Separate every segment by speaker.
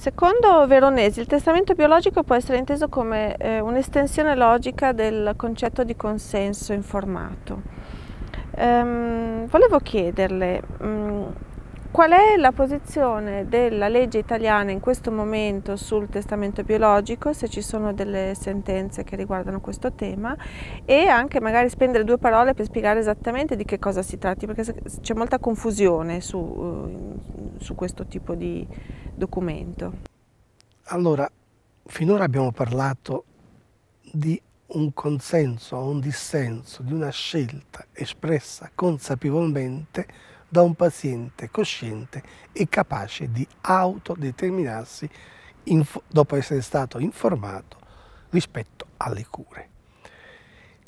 Speaker 1: Secondo Veronesi, il testamento biologico può essere inteso come eh, un'estensione logica del concetto di consenso informato. Ehm, volevo chiederle mh, mm, qual è la posizione della legge italiana in questo momento sul testamento biologico, se ci sono delle sentenze che riguardano questo tema e anche magari spendere due parole per spiegare esattamente di che cosa si tratti, perché c'è molta confusione su, eh, su questo tipo di documento?
Speaker 2: Allora, finora abbiamo parlato di un consenso o un dissenso, di una scelta espressa consapevolmente da un paziente cosciente e capace di autodeterminarsi dopo essere stato informato rispetto alle cure.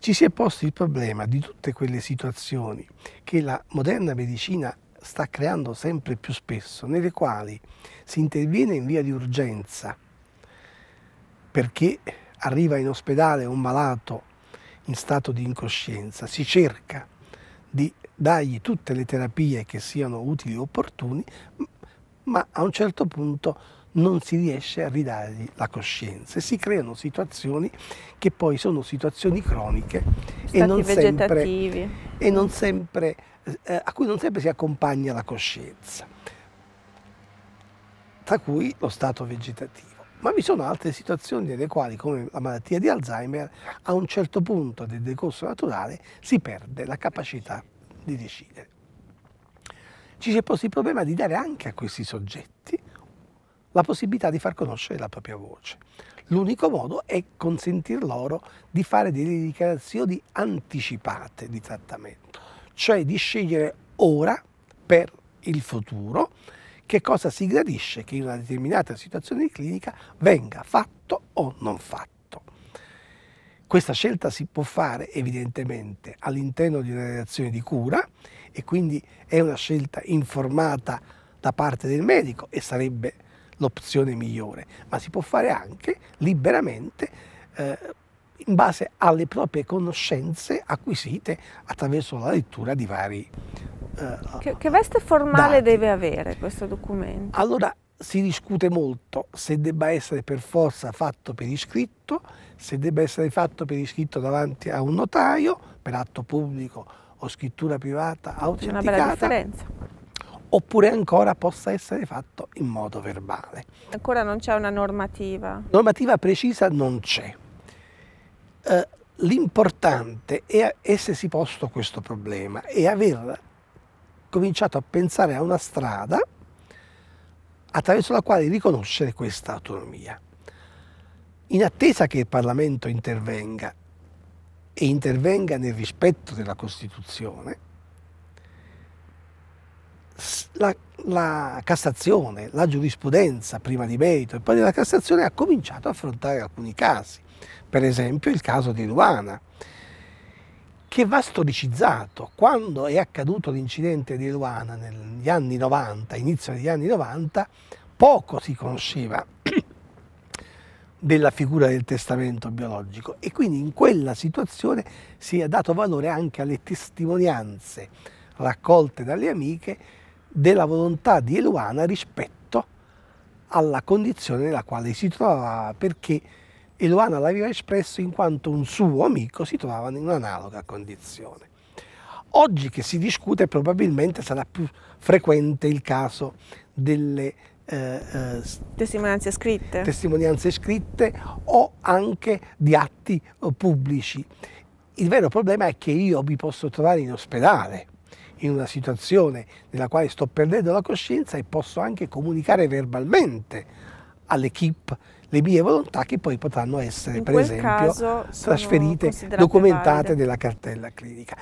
Speaker 2: Ci si è posto il problema di tutte quelle situazioni che la moderna medicina sta creando sempre più spesso, nelle quali si interviene in via di urgenza perché arriva in ospedale un malato in stato di incoscienza, si cerca di dargli tutte le terapie che siano utili e opportuni, ma a un certo punto non si riesce a ridargli la coscienza e si creano situazioni che poi sono situazioni croniche e non, sempre, e non sempre, eh, a cui non sempre si accompagna la coscienza, tra cui lo stato vegetativo. Ma vi sono altre situazioni nelle quali, come la malattia di Alzheimer, a un certo punto del decorso naturale si perde la capacità di decidere. Ci si è posto il problema di dare anche a questi soggetti la possibilità di far conoscere la propria voce. L'unico modo è consentir loro di fare delle dichiarazioni anticipate di trattamento, cioè di scegliere ora per il futuro che cosa si gradisce che in una determinata situazione di clinica venga fatto o non fatto. Questa scelta si può fare evidentemente all'interno di una relazione di cura e quindi è una scelta informata da parte del medico e sarebbe l'opzione migliore, ma si può fare anche liberamente eh, in base alle proprie conoscenze acquisite attraverso la lettura di vari... Eh,
Speaker 1: che, che, veste formale dati. deve avere questo documento? Allora,
Speaker 2: si discute molto se debba essere per forza fatto per iscritto, se debba essere fatto per iscritto davanti a un notaio, per atto pubblico o scrittura privata autenticata. C'è una bella differenza oppure ancora possa essere fatto in modo verbale.
Speaker 1: Ancora non c'è una normativa?
Speaker 2: Normativa precisa non c'è. Eh, l'importante è essersi posto questo problema e aver cominciato a pensare a una strada attraverso la quale riconoscere questa autonomia. In attesa che il Parlamento intervenga e intervenga nel rispetto della Costituzione, la, la Cassazione, la giurisprudenza prima di merito e poi della Cassazione ha cominciato a affrontare alcuni casi, per esempio il caso di Ruana, che va storicizzato. Quando è accaduto l'incidente di Ruana negli anni 90, inizio degli anni 90, poco si conosceva della figura del testamento biologico e quindi in quella situazione si è dato valore anche alle testimonianze raccolte dalle amiche della volontà di Eluana rispetto alla condizione nella quale si trovava, perché Eluana l'aveva espresso in quanto un suo amico si trovava in un'analoga condizione. Oggi che si discute probabilmente sarà più frequente il caso delle eh, eh testimonianze, scritte. testimonianze scritte o anche di atti eh, pubblici. Il vero problema è che io mi posso trovare in ospedale in una situazione nella quale sto perdendo la coscienza e posso anche comunicare verbalmente all'equipe le mie volontà che poi potranno essere, in per esempio, trasferite, documentate valide. nella cartella clinica.